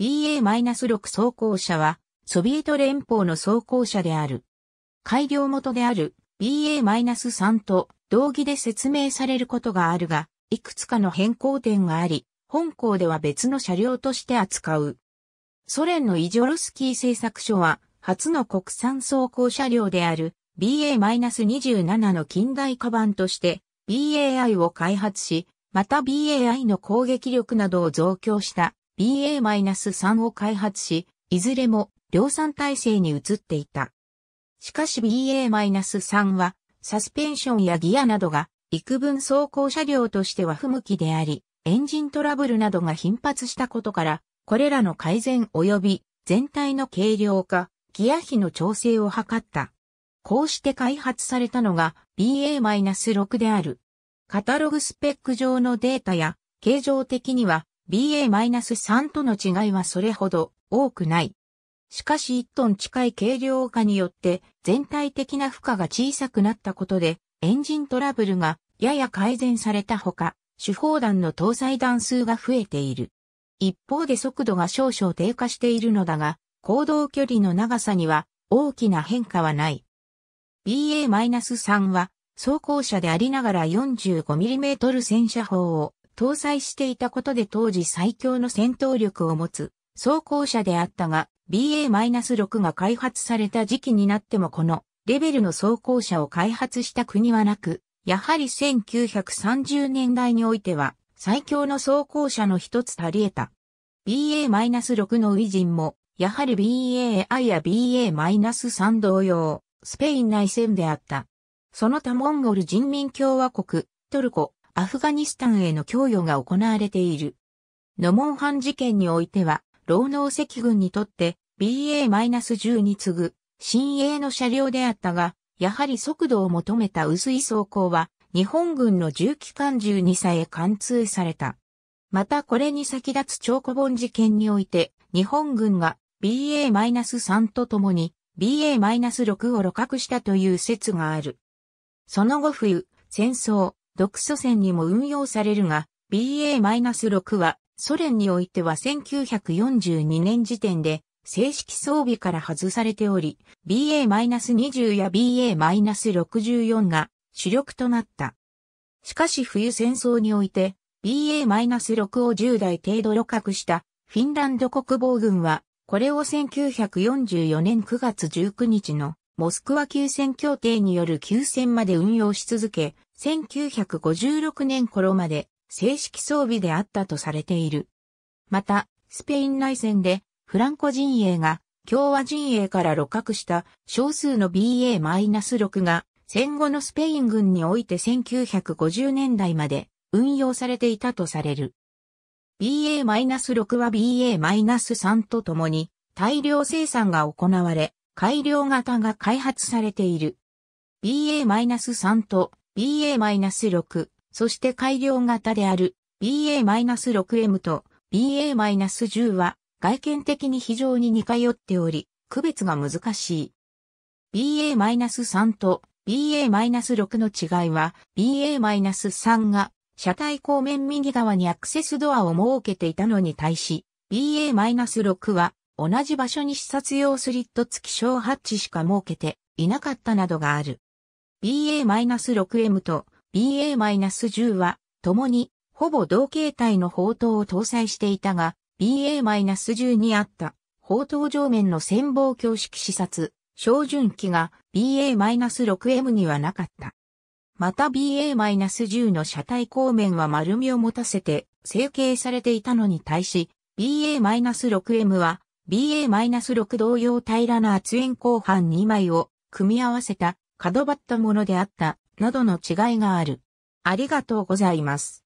BA-6 装甲車は、ソビエト連邦の装甲車である。改良元である BA-3 と同義で説明されることがあるが、いくつかの変更点があり、本校では別の車両として扱う。ソ連のイジョルスキー製作所は、初の国産装甲車両である BA-27 の近代化版として BAI を開発し、また BAI の攻撃力などを増強した BA-3 を開発し、いずれも量産体制に移っていた。しかし BA-3 は、サスペンションやギアなどが、幾分走行車両としては不向きであり、エンジントラブルなどが頻発したことから、これらの改善及び全体の軽量化、ギア比の調整を図った。こうして開発されたのが BA-6 である。カタログスペック上のデータや、形状的には BA-3 との違いはそれほど多くない。しかし1トン近い軽量化によって全体的な負荷が小さくなったことでエンジントラブルがやや改善されたほか、手砲弾の搭載弾数が増えている。一方で速度が少々低下しているのだが、行動距離の長さには大きな変化はない。BA-3 は装甲車でありながら 45mm 戦車砲を搭載していたことで当時最強の戦闘力を持つ装甲車であったが、BA-6 が開発された時期になってもこのレベルの装甲車を開発した国はなく、やはり1930年代においては最強の装甲車の一つ足り得た。BA-6 の維人も、やはり BAI や BA-3 同様、スペイン内戦であった。その他モンゴル人民共和国、トルコ、アフガニスタンへの供与が行われている。ノモンハン事件においては、労農赤軍にとって BA-10 に次ぐ新鋭の車両であったが、やはり速度を求めた薄い走行は、日本軍の重機関銃にさえ貫通された。またこれに先立つ超古本事件において、日本軍が BA-3 とともに BA-6 を露獲したという説がある。その後冬、戦争、独書戦にも運用されるが、BA-6 はソ連においては1942年時点で正式装備から外されており、BA-20 や BA-64 が主力となった。しかし冬戦争において BA-6 を10台程度露獲したフィンランド国防軍は、これを1944年9月19日のモスクワ休戦協定による休戦まで運用し続け、1956年頃まで正式装備であったとされている。また、スペイン内戦でフランコ陣営が共和陣営から露獲した少数の BA-6 が戦後のスペイン軍において1950年代まで運用されていたとされる。BA-6 は BA-3 とともに大量生産が行われ、改良型が開発されている。BA-3 と BA-6、そして改良型である BA-6M と BA-10 は外見的に非常に似通っており、区別が難しい。BA-3 と BA-6 の違いは BA-3 が車体後面右側にアクセスドアを設けていたのに対し BA-6 は同じ場所に視察用スリット付き小ハッチしか設けていなかったなどがある。BA-6M と BA-10 は、共に、ほぼ同形態の砲塔を搭載していたが、BA-10 にあった砲塔上面の潜望鏡式視察、照準器が BA-6M にはなかった。また BA-10 の車体後面は丸みを持たせて成形されていたのに対し、BA-6M は BA-6 同様平らな圧縁後半2枚を組み合わせた角張ったものであった、などの違いがある。ありがとうございます。